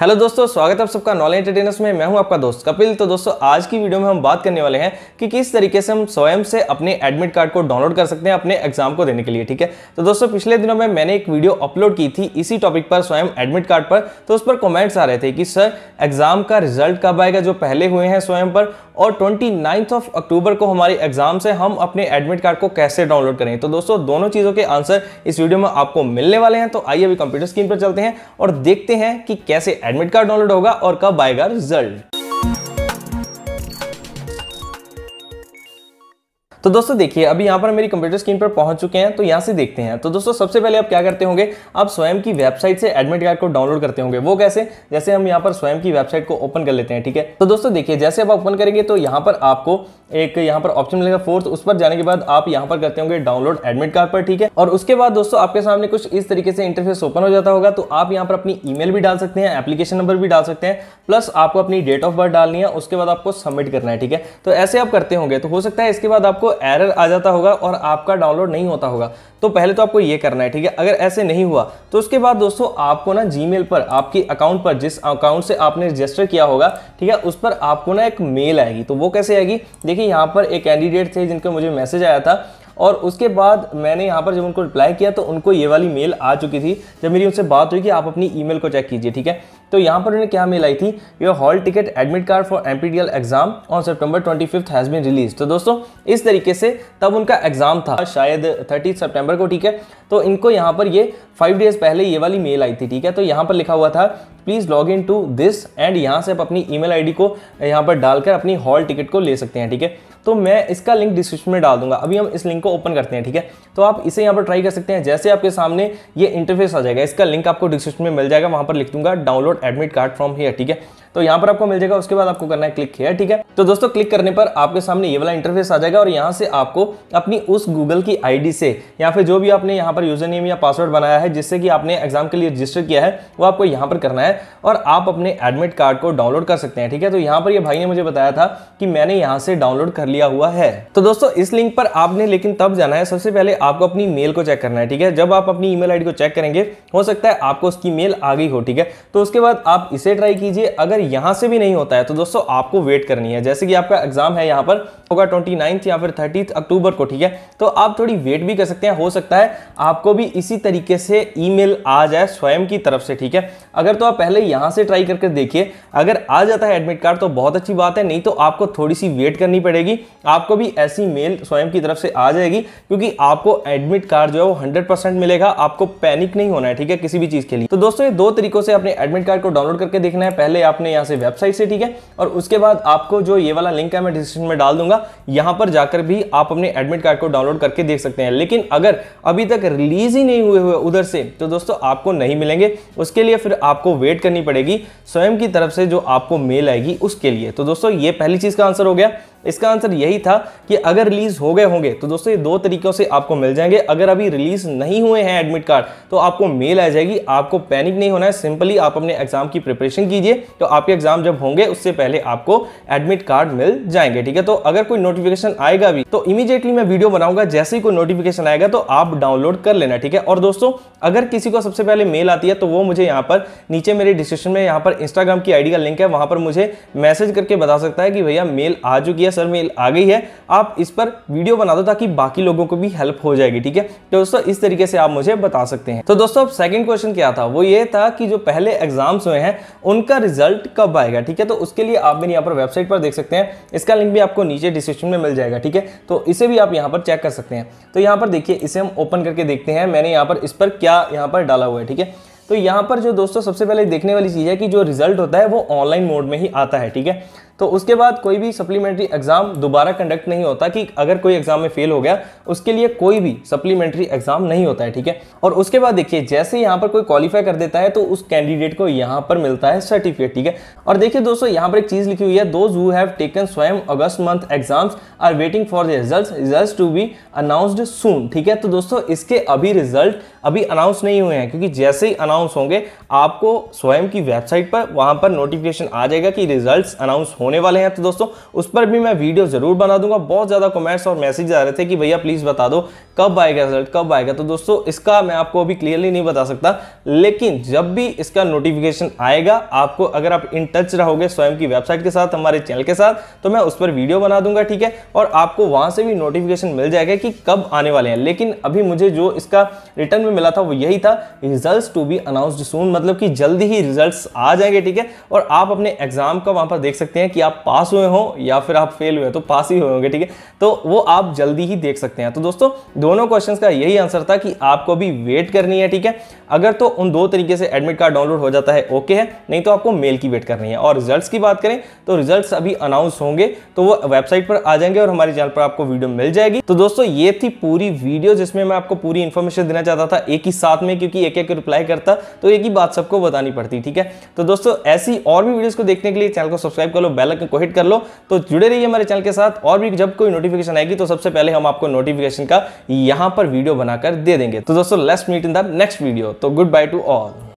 hello दोस्तों स्वागत है आप सबका नॉलेज एंटरटेनर्स में मैं हूं आपका दोस्त कपिल तो दोस्तों आज की वीडियो में हम बात करने वाले हैं कि किस तरीके से हम स्वयं से अपने एडमिट कार्ड को डाउनलोड कर सकते हैं अपने एग्जाम को देने के लिए ठीक है तो दोस्तों पिछले दिनों में मैंने एक वीडियो अपलोड की थी इसी टॉपिक पर स्वयं एडमिट कार्ड पर तो उस पर कॉमेंट्स आ रहे थे कि सर एग्जाम का रिजल्ट कब आएगा जो पहले हुए हैं स्वयं पर और ट्वेंटी ऑफ अक्टूबर को हमारे एग्जाम से हम अपने एडमिट कार्ड को कैसे डाउनलोड करें तो दोस्तों दोनों चीज़ों के आंसर इस वीडियो में आपको मिलने वाले हैं तो आइए अभी कंप्यूटर स्क्रीन पर चलते हैं और देखते हैं कि कैसे एडमिट कार्ड डाउनलोड होगा और कब आएगा रिजल्ट तो दोस्तों देखिए अभी यहाँ पर मेरी कंप्यूटर स्क्रीन पर पहुंच चुके हैं तो यहाँ से देखते हैं तो दोस्तों सबसे पहले आप क्या करते होंगे आप स्वयं की वेबसाइट से एडमिट कार्ड को डाउनलोड करते होंगे वो कैसे जैसे हम यहाँ पर स्वयं की वेबसाइट को ओपन कर लेते हैं ठीक है तो दोस्तों देखिए जैसे आप ओपन करेंगे तो यहाँ पर आपको एक यहाँ पर ऑप्शन मिलेगा फोर्थ उस पर जाने के बाद आप यहाँ पर करते होंगे डाउनलोड एडमिट कार्ड पर ठीक है और उसके बाद दोस्तों आपके सामने कुछ इस तरीके से इंटरफेस ओपन हो जाता होगा तो आप यहाँ पर अपनी ईमेल भी डाल सकते हैं एप्लीकेशन नंबर भी डाल सकते हैं प्लस आपको अपनी डेट ऑफ बर्थ डालनी है उसके बाद आपको सबमिट करना है ठीक है तो ऐसे आप करते होंगे तो हो सकता है इसके बाद आपको एरर आ जाता होगा और आपका डाउनलोड नहीं होता होगा तो पहले तो आपको ये करना है ठीक है अगर ऐसे नहीं हुआ तो उसके बाद दोस्तों आपको ना जी पर आपकी अकाउंट पर जिस अकाउंट से आपने रजिस्टर किया होगा ठीक है उस पर आपको ना एक मेल आएगी तो वो कैसे आएगी देखिए यहाँ पर एक कैंडिडेट थे जिनका मुझे मैसेज आया था और उसके बाद मैंने यहाँ पर जब उनको रिप्लाई किया तो उनको ये वाली मेल आ चुकी थी जब मेरी उनसे बात हुई कि आप अपनी ई को चेक कीजिए ठीक है तो यहाँ पर उन्हें क्या मेल आई थी your hall ticket admit card for M exam on September twenty has been release तो दोस्तों इस तरीके से तब उनका एग्जाम था शायद 30 सितंबर को ठीक है तो इनको यहाँ पर ये फाइव डेज पहले ये वाली मेल आई थी ठीक है तो यहाँ पर लिखा हुआ था please log in to this and यहाँ से आप अपनी ईमेल आईडी को यहाँ पर डालकर अपनी हॉल टिकट को ले सकते हैं ठीक है तो मैं इसका लिंक डिस्क्रिप्शन में डाल दूंगा अभी हम इस लिंक को ओपन करते हैं ठीक है तो आप इसे यहाँ पर ट्राई कर सकते हैं जैसे आपके सामने ये इंटरफेस आ जाएगा इसका लिंक आपको डिस्क्रिप्शन में मिल जाएगा वहाँ पर लिख दूंगा download admit card from here ठीक है तो यहाँ पर आपको मिल जाएगा उसके बाद आपको करना है क्लिक किया ठीक है तो दोस्तों क्लिक करने पर आपके सामने ये वाला इंटरफेस आ जाएगा और यहाँ से आपको अपनी उस गूगल की आईडी से या फिर जो भी आपने यहाँ पर यूजर नेम या पासवर्ड बनाया है जिससे कि आपने एग्जाम के लिए रजिस्टर किया है वो आपको यहाँ पर करना है और आप अपने एडमिट कार्ड को डाउनलोड कर सकते हैं ठीक है तो यहाँ पर ये भाई ने मुझे बताया था कि मैंने यहाँ से डाउनलोड कर लिया हुआ है तो दोस्तों इस लिंक पर आपने लेकिन तब जाना है सबसे पहले आपको अपनी मेल को चेक करना है ठीक है जब आप अपनी ईमेल आईडी को चेक करेंगे हो सकता है आपको उसकी मेल आ गई हो ठीक है तो उसके बाद आप इसे ट्राई कीजिए अगर यहाँ से भी नहीं होता है तो दोस्तों आपको वेट करनी है जैसे कि आपका एग्जाम है यहाँ पर होगा ट्वेंटी या फिर थर्टी अक्टूबर को ठीक है तो आप थोड़ी वेट भी कर सकते हैं हो सकता है आपको भी इसी तरीके से ईमेल आ जाए स्वयं की तरफ से ठीक है अगर तो आप पहले यहाँ से ट्राई करके देखिए अगर आ जाता है एडमिट कार्ड तो बहुत अच्छी बात है नहीं तो आपको थोड़ी सी वेट करनी पड़ेगी आपको भी ऐसी मेल स्वयं की तरफ से आ जाएगी क्योंकि आपको एडमिट कार्ड जो है वो हंड्रेड मिलेगा आपको पैनिक नहीं होना है ठीक है किसी भी चीज़ के लिए तो दोस्तों ये दो तरीकों से अपने एडमिट कार्ड को डाउनलोड करके देखना है पहले आपने यहाँ से वेबसाइट से ठीक है और उसके बाद आपको जो ये वाला लिंक है मैं डिस्क्रिप्शन में डाल दूंगा यहाँ पर जाकर भी आप अपने एडमिट कार्ड को डाउनलोड करके देख सकते हैं लेकिन अगर अभी तक रिलीज ही नहीं हुए हुए उधर से तो दोस्तों आपको नहीं मिलेंगे उसके लिए फिर आपको वेट करनी पड़ेगी स्वयं की तरफ से जो आपको मेल आएगी उसके लिए तो दोस्तों ये पहली चीज़ का आंसर हो गया इसका आंसर यही था कि अगर रिलीज हो गए होंगे तो दोस्तों ये दो तरीकों से आपको मिल जाएंगे अगर अभी रिलीज नहीं हुए हैं एडमिट कार्ड तो आपको मेल आ जाएगी आपको पैनिक नहीं होना है सिंपली आप अपने एग्जाम की प्रिपरेशन कीजिए तो आपके एग्जाम जब होंगे उससे पहले आपको एडमिट कार्ड मिल जाएंगे ठीक है तो अगर कोई नोटिफिकेशन आएगा भी तो इमीजिएटली मैं वीडियो बनाऊंगा जैसे ही कोई नोटिफिकेशन आएगा तो आप डाउनलोड कर लेना ठीक है और दोस्तों अगर किसी को सबसे पहले मेल आती है तो वो मुझे यहाँ पर नीचे मेरे डिस्क्रिप्शन में यहाँ पर इंस्टाग्राम की आईडी का लिंक है वहां पर मुझे मैसेज करके बता सकता है कि भैया मेल आ चुकी है सर मेल आ गई है आप इस पर वीडियो बना दो ताकि बाकी लोगों को भी हेल्प हो जाएगी ठीक है तो दोस्तों इस तरीके से आप मुझे बता सकते हैं तो दोस्तों अब सेकंड क्वेश्चन क्या था वो ये था कि जो पहले एग्जाम्स हुए हैं उनका रिजल्ट कब आएगा ठीक है तो उसके लिए आप मेरी यहाँ पर वेबसाइट पर देख सकते हैं इसका लिंक भी आपको नीचे डिस्क्रिप्शन में मिल जाएगा ठीक है तो इसे भी आप यहाँ पर चेक कर सकते हैं तो यहाँ पर देखिए इसे हम ओपन करके देखते हैं मैंने यहाँ पर इस पर क्या यहाँ पर डाला हुआ है ठीक है तो यहाँ पर जो दोस्तों सबसे पहले देखने वाली चीज़ है कि जो रिजल्ट होता है वो ऑनलाइन मोड में ही आता है ठीक है तो उसके बाद कोई भी सप्लीमेंट्री एग्ज़ाम दोबारा कंडक्ट नहीं होता कि अगर कोई एग्ज़ाम में फेल हो गया उसके लिए कोई भी सप्लीमेंट्री एग्ज़ाम नहीं होता है ठीक है और उसके बाद देखिए जैसे यहां पर कोई क्वालिफाई कर देता है तो उस कैंडिडेट को यहां पर मिलता है सर्टिफिकेट ठीक है और देखिए दोस्तों यहां पर एक चीज़ लिखी हुई है those who have taken Swayam August month exams are waiting for the result result to be announced soon ठीक है तो दोस्तों इसके अभी रिजल्ट अभी अनाउंस नहीं हुए हैं क्योंकि जैसे ही अनाउंस होंगे आपको स्वयं की वेबसाइट पर वहां पर नोटिफिकेशन आ जाएगा कि रिजल्ट अनाउंस हो होने वाले हैं तो दोस्तों उस पर भी मैं वीडियो ज़रूर बना दूंगा बहुत ज़्यादा कमेंट्स और मैसेज आ रहे थे कि भैया प्लीज़ बता दो कब आएगा रिजल्ट कब आएगा तो दोस्तों इसका मैं आपको अभी क्लियरली नहीं बता सकता लेकिन जब भी इसका नोटिफिकेशन आएगा आपको अगर आप इन टच रहोगे स्वयं की वेबसाइट के साथ हमारे चैनल के साथ तो मैं उस पर वीडियो बना दूंगा ठीक है और आपको वहां से भी नोटिफिकेशन मिल जाएगा कि कब आने वाले हैं लेकिन अभी मुझे जो इसका रिटर्न में मिला था वो यही था result to be announced soon मतलब कि जल्दी ही रिजल्ट आ जाएंगे ठीक है और आप अपने एग्जाम का वहां पर देख सकते हैं कि आप पास हुए हो या फिर आप फेल हुए तो पास ही हुए होंगे ठीक है तो वो आप जल्दी ही देख सकते हैं तो दोस्तों दोनों क्वेश्चंस का यही आंसर था कि आपको अभी वेट करनी है ठीक है अगर तो उन दो तरीके से एडमिट कार्ड डाउनलोड हो जाता है ओके है नहीं तो आपको मेल की वेट करनी है और रिजल्ट्स की बात करें तो रिजल्ट्स अभी अनाउंस होंगे तो वो वेबसाइट पर आ जाएंगे और हमारे चैनल पर आपको वीडियो मिल जाएगी तो दोस्तों ये थी पूरी वीडियो जिसमें मैं आपको पूरी इन्फॉर्मेशन देना चाहता था एक ही साथ में क्योंकि एक एक रिप्लाई करता तो एक ही बात सबको बतानी पड़ती ठीक है तो दोस्तों ऐसी और भी वीडियोस को देखने के लिए चैनल को सब्सक्राइब कर लो बेल आइकन को हिट कर लो तो जुड़े रहिए हमारे चैनल के साथ और भी जब कोई नोटिफिकेशन आएगी तो सबसे पहले हम आपको नोटिफिकेशन का यहां पर वीडियो बनाकर दे देंगे तो दोस्तों let's meet in the next video तो गुड बाय टू ऑल